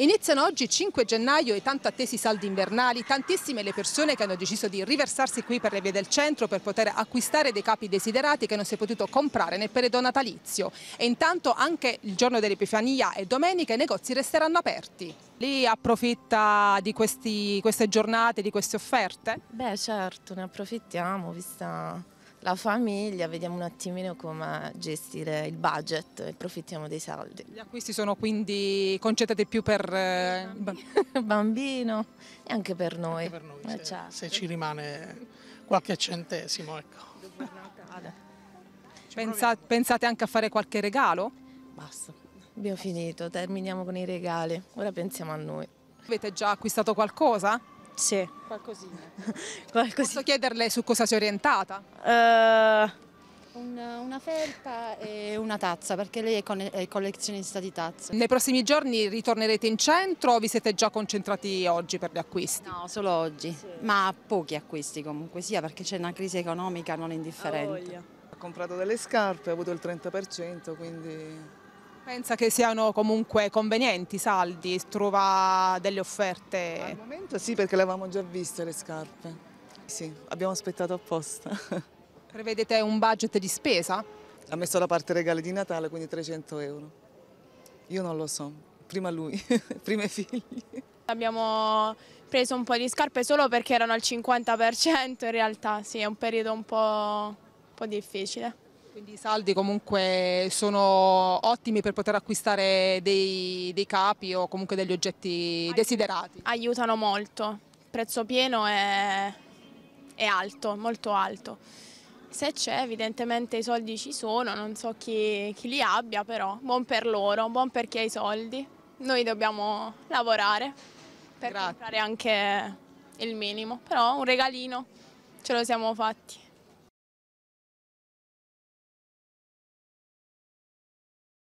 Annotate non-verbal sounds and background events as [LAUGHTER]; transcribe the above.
Iniziano oggi 5 gennaio i tanto attesi saldi invernali, tantissime le persone che hanno deciso di riversarsi qui per le vie del centro per poter acquistare dei capi desiderati che non si è potuto comprare nel periodo natalizio. E intanto anche il giorno dell'Epifania e domenica i negozi resteranno aperti. Lì approfitta di questi, queste giornate, di queste offerte? Beh certo, ne approfittiamo vista la famiglia, vediamo un attimino come gestire il budget e approfittiamo dei saldi. Gli acquisti sono quindi concentrati più per eh, [LAUGHS] bambino e anche per noi. Anche per noi se, eh, certo. se, ci rimane qualche centesimo. Ecco. Pensa, pensate anche a fare qualche regalo? Basta. Abbiamo finito, terminiamo con i regali, ora pensiamo a noi. Avete già acquistato qualcosa? Sì. Qualcosina. [LAUGHS] Qualcosina. Posso chiederle su cosa si è orientata? Uh... Eh. Una, una, felpa e una tazza, perché lei è, collezionista di tazze. Nei prossimi giorni ritornerete in centro o vi siete già concentrati oggi per gli acquisti? No, solo oggi, sì. ma pochi acquisti comunque sia, perché c'è una crisi economica non indifferente. Ha comprato delle scarpe, ha avuto il 30%, quindi Pensa che siano comunque convenienti, saldi, trova delle offerte? Al momento sì, perché le avevamo già viste le scarpe. Sì, abbiamo aspettato apposta. [LAUGHS] Prevedete un budget di spesa? Ha messo da parte regali di Natale, quindi 300 euro. Io non lo so, prima lui, [LAUGHS] prima i figli. Abbiamo preso un po' di scarpe solo perché erano al 50% in realtà, sì, è un periodo un po', un po difficile. Quindi i saldi comunque sono ottimi per poter acquistare dei, dei capi o comunque degli oggetti Ai desiderati. Aiutano molto, il prezzo pieno è, è alto, molto alto. Se c'è evidentemente i soldi ci sono, non so chi, chi li abbia però, buon per loro, buon per chi ha i soldi. Noi dobbiamo lavorare per Grazie. comprare anche il minimo, però un regalino ce lo siamo fatti.